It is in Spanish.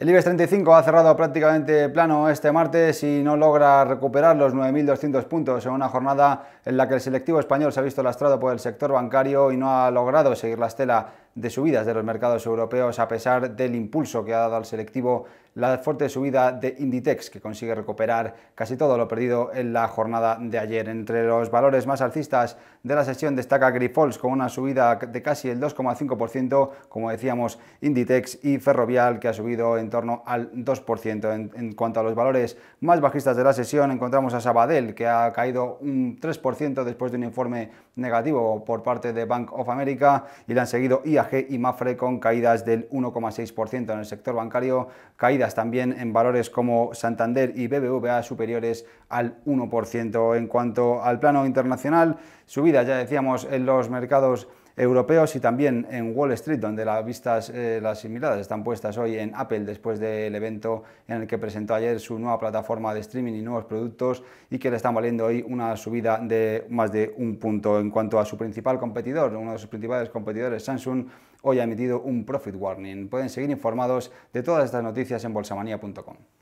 El IBEX 35 ha cerrado prácticamente plano este martes y no logra recuperar los 9.200 puntos en una jornada en la que el selectivo español se ha visto lastrado por el sector bancario y no ha logrado seguir la estela de subidas de los mercados europeos a pesar del impulso que ha dado al selectivo la fuerte subida de Inditex, que consigue recuperar casi todo lo perdido en la jornada de ayer. Entre los valores más alcistas de la sesión destaca Grifols con una subida de casi el 2,5%, como decíamos, Inditex y Ferrovial, que ha subido en torno al 2%. En, cuanto a los valores más bajistas de la sesión, encontramos a Sabadell, que ha caído un 3% después de un informe negativo por parte de Bank of America, y le han seguido IAG y Mafre con caídas del 1,6%. En el sector bancario, caídas también en valores como Santander y BBVA superiores al 1%. En cuanto al plano internacional, subidas, ya decíamos, en los mercados europeos y también en Wall Street, donde las vistas, eh, las miradas están puestas hoy en Apple después del evento en el que presentó ayer su nueva plataforma de streaming y nuevos productos y que le están valiendo hoy una subida de más de un punto. En cuanto a su principal competidor, uno de sus principales competidores, Samsung, hoy ha emitido un profit warning. Pueden seguir informados de todas estas noticias en en bolsamanía.com.